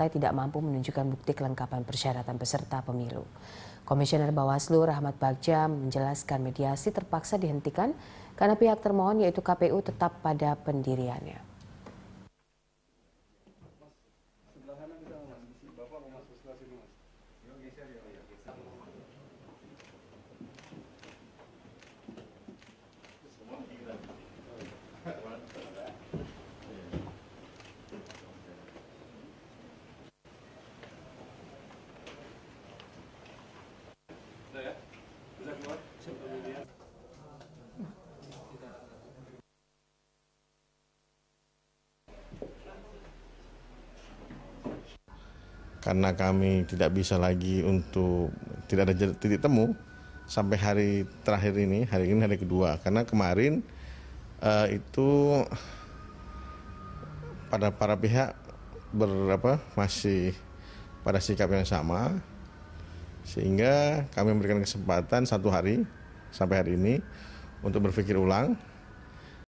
partai tidak mampu menunjukkan bukti kelengkapan persyaratan peserta pemilu. Komisioner Bawaslu Rahmat Bagja menjelaskan mediasi terpaksa dihentikan karena pihak termohon yaitu KPU tetap pada pendiriannya. Mas. Karena kami tidak bisa lagi untuk tidak ada titik temu sampai hari terakhir ini, hari ini hari kedua. Karena kemarin uh, itu pada para pihak berapa masih pada sikap yang sama sehingga kami memberikan kesempatan satu hari sampai hari ini untuk berpikir ulang